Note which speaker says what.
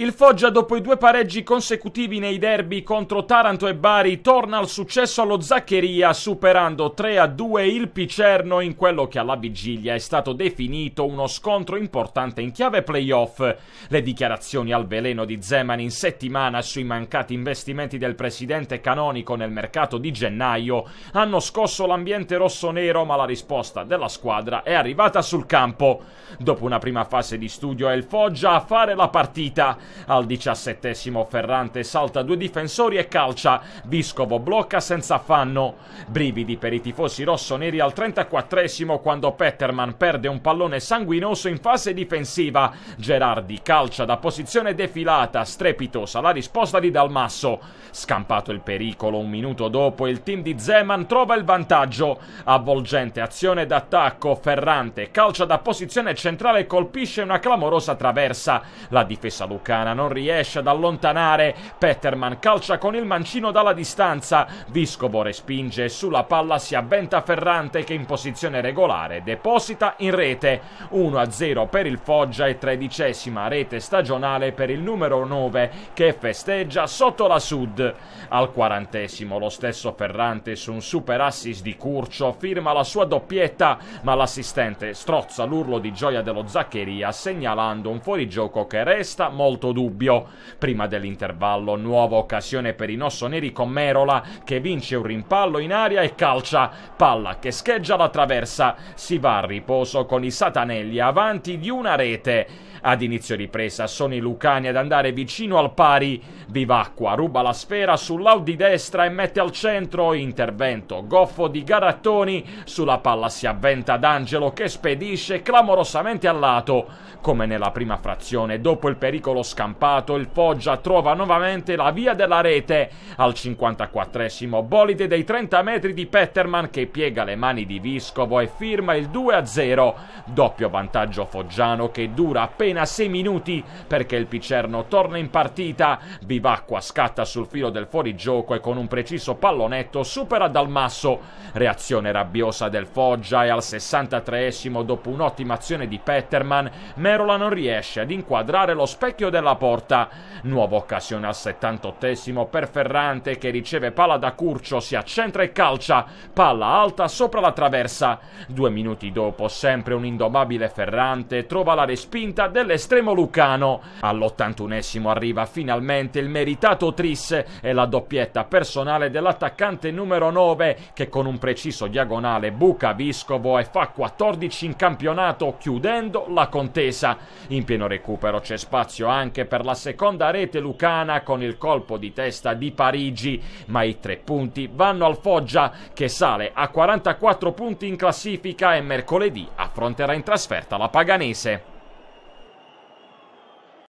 Speaker 1: Il Foggia, dopo i due pareggi consecutivi nei derby contro Taranto e Bari, torna al successo allo Zaccheria, superando 3-2 il Picerno in quello che alla vigilia è stato definito uno scontro importante in chiave playoff. Le dichiarazioni al veleno di Zeman in settimana sui mancati investimenti del presidente canonico nel mercato di gennaio hanno scosso l'ambiente rossonero, ma la risposta della squadra è arrivata sul campo. Dopo una prima fase di studio è il Foggia a fare la partita al diciassettesimo Ferrante salta due difensori e calcia. Viscovo blocca senza affanno. Brividi per i tifosi rossoneri al 34esimo quando Petterman perde un pallone sanguinoso in fase difensiva. Gerardi calcia da posizione defilata, strepitosa la risposta di Dalmasso. Scampato il pericolo un minuto dopo il team di Zeman trova il vantaggio. Avvolgente azione d'attacco, Ferrante calcia da posizione centrale e colpisce una clamorosa traversa. La difesa lucana italiana non riesce ad allontanare Petterman calcia con il mancino dalla distanza Viscovo respinge e sulla palla si avventa Ferrante che in posizione regolare deposita in rete 1-0 per il Foggia e tredicesima rete stagionale per il numero 9 che festeggia sotto la Sud al quarantesimo lo stesso Ferrante su un super assist di Curcio firma la sua doppietta ma l'assistente strozza l'urlo di gioia dello Zaccheria segnalando un fuorigioco che resta molto sotto dubbio. Prima dell'intervallo, nuova occasione per i rossoneri con Merola che vince un rimpallo in aria e calcia. Palla che scheggia la traversa. Si va a riposo con i Satanelli avanti di una rete. Ad inizio ripresa sono i Lucani ad andare vicino al pari. Vivacqua ruba la sfera sull'Audi destra e mette al centro. Intervento goffo di Garattoni. Sulla palla si avventa D'Angelo che spedisce clamorosamente al lato. Come nella prima frazione, dopo il pericolo scampato, il Foggia trova nuovamente la via della rete. Al 54esimo bolide dei 30 metri di Petterman che piega le mani di Viscovo e firma il 2-0. Doppio vantaggio foggiano che dura appena 6 minuti perché il Picerno torna in partita. Bivacqua scatta sul filo del fuorigioco e con un preciso pallonetto supera Dalmasso. Reazione rabbiosa del Foggia e al 63esimo dopo un'ottima azione di Petterman Merola non riesce ad inquadrare lo specchio del della porta. Nuova occasione al 78 per Ferrante che riceve palla da Curcio, si accentra e calcia. Palla alta sopra la traversa. Due minuti dopo, sempre un indomabile Ferrante trova la respinta dell'estremo lucano. All'81 arriva finalmente il meritato Tris e la doppietta personale dell'attaccante numero 9 che con un preciso diagonale buca Viscovo e fa 14 in campionato chiudendo la contesa. In pieno recupero c'è spazio anche anche per la seconda rete lucana con il colpo di testa di Parigi, ma i tre punti vanno al Foggia che sale a 44 punti in classifica e mercoledì affronterà in trasferta la Paganese.